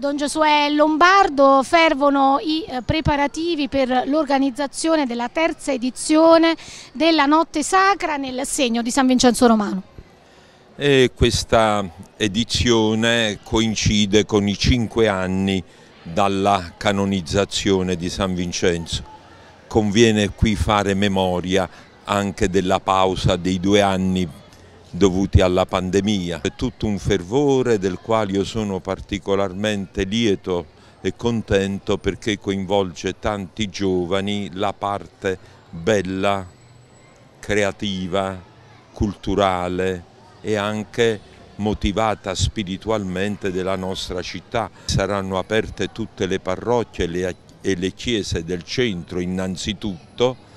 Don Giosuè Lombardo, fervono i eh, preparativi per l'organizzazione della terza edizione della Notte Sacra nel segno di San Vincenzo Romano. E questa edizione coincide con i cinque anni dalla canonizzazione di San Vincenzo. Conviene qui fare memoria anche della pausa dei due anni dovuti alla pandemia. È tutto un fervore del quale io sono particolarmente lieto e contento perché coinvolge tanti giovani la parte bella, creativa, culturale e anche motivata spiritualmente della nostra città. Saranno aperte tutte le parrocchie e le chiese del centro innanzitutto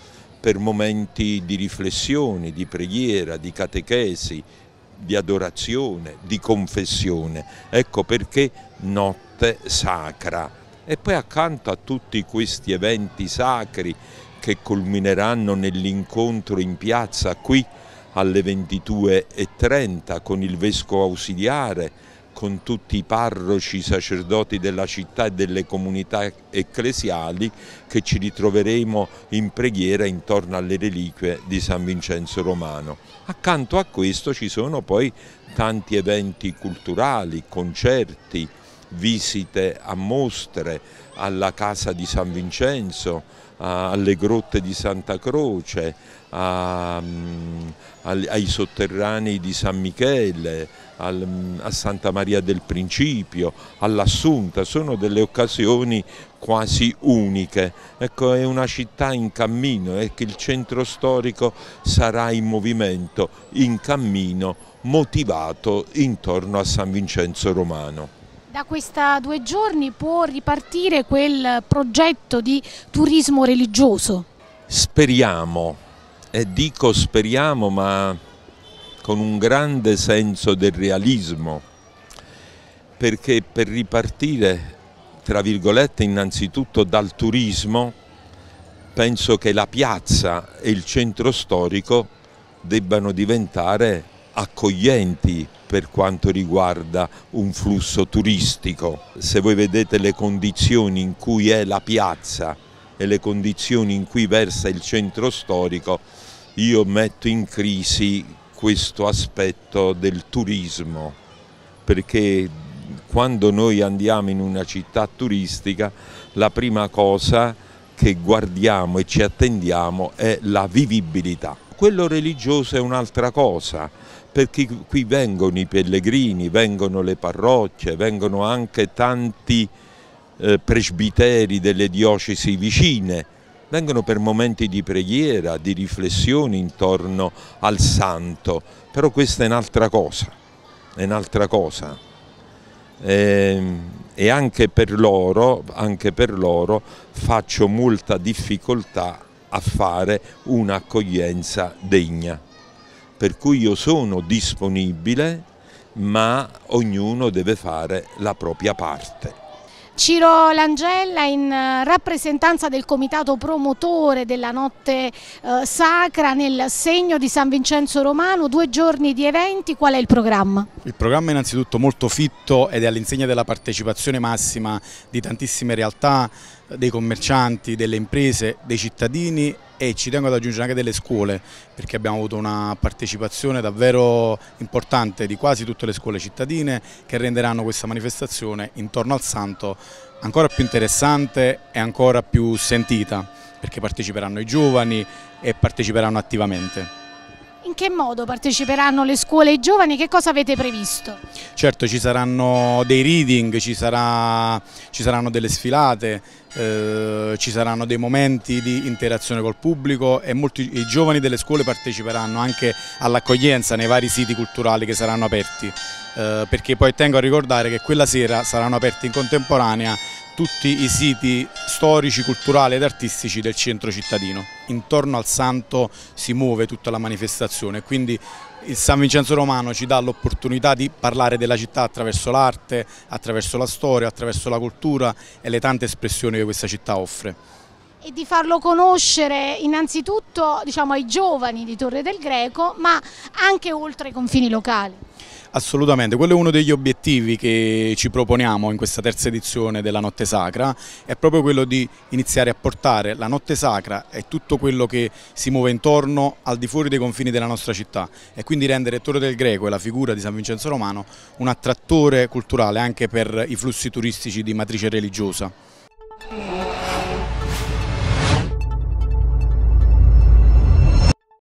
per momenti di riflessione, di preghiera, di catechesi, di adorazione, di confessione. Ecco perché notte sacra. E poi accanto a tutti questi eventi sacri che culmineranno nell'incontro in piazza qui alle 22.30 con il Vescovo ausiliare, con tutti i parroci, i sacerdoti della città e delle comunità ecclesiali che ci ritroveremo in preghiera intorno alle reliquie di San Vincenzo Romano. Accanto a questo ci sono poi tanti eventi culturali, concerti, visite a mostre, alla Casa di San Vincenzo, alle grotte di Santa Croce, mm, ai sotterranei di San Michele, mm, a Santa Maria del Principio, all'Assunta, sono delle occasioni quasi uniche. Ecco, è una città in cammino e che il centro storico sarà in movimento, in cammino, motivato intorno a San Vincenzo Romano. Da questi due giorni può ripartire quel progetto di turismo religioso? Speriamo, e dico speriamo ma con un grande senso del realismo, perché per ripartire, tra virgolette, innanzitutto dal turismo, penso che la piazza e il centro storico debbano diventare accoglienti per quanto riguarda un flusso turistico. Se voi vedete le condizioni in cui è la piazza e le condizioni in cui versa il centro storico, io metto in crisi questo aspetto del turismo, perché quando noi andiamo in una città turistica la prima cosa che guardiamo e ci attendiamo è la vivibilità quello religioso è un'altra cosa, perché qui vengono i pellegrini, vengono le parrocchie, vengono anche tanti eh, presbiteri delle diocesi vicine, vengono per momenti di preghiera, di riflessione intorno al santo, però questa è un'altra cosa, è un'altra cosa. E, ehm, e anche per, loro, anche per loro faccio molta difficoltà a fare un'accoglienza degna. Per cui io sono disponibile, ma ognuno deve fare la propria parte. Ciro Langella in eh, rappresentanza del comitato promotore della notte eh, sacra nel segno di San Vincenzo Romano, due giorni di eventi, qual è il programma? Il programma è innanzitutto molto fitto ed è all'insegna della partecipazione massima di tantissime realtà, dei commercianti, delle imprese, dei cittadini e ci tengo ad aggiungere anche delle scuole perché abbiamo avuto una partecipazione davvero importante di quasi tutte le scuole cittadine che renderanno questa manifestazione intorno al santo ancora più interessante e ancora più sentita perché parteciperanno i giovani e parteciperanno attivamente. In che modo parteciperanno le scuole e i giovani? Che cosa avete previsto? Certo ci saranno dei reading, ci, sarà, ci saranno delle sfilate, eh, ci saranno dei momenti di interazione col pubblico e molti, i giovani delle scuole parteciperanno anche all'accoglienza nei vari siti culturali che saranno aperti. Eh, perché poi tengo a ricordare che quella sera saranno aperti in contemporanea tutti i siti storici, culturali ed artistici del centro cittadino intorno al santo si muove tutta la manifestazione, quindi il San Vincenzo Romano ci dà l'opportunità di parlare della città attraverso l'arte, attraverso la storia, attraverso la cultura e le tante espressioni che questa città offre. E di farlo conoscere innanzitutto diciamo, ai giovani di Torre del Greco, ma anche oltre i confini locali. Assolutamente, quello è uno degli obiettivi che ci proponiamo in questa terza edizione della Notte Sacra, è proprio quello di iniziare a portare la Notte Sacra e tutto quello che si muove intorno al di fuori dei confini della nostra città e quindi rendere Torre del Greco e la figura di San Vincenzo Romano un attrattore culturale anche per i flussi turistici di matrice religiosa.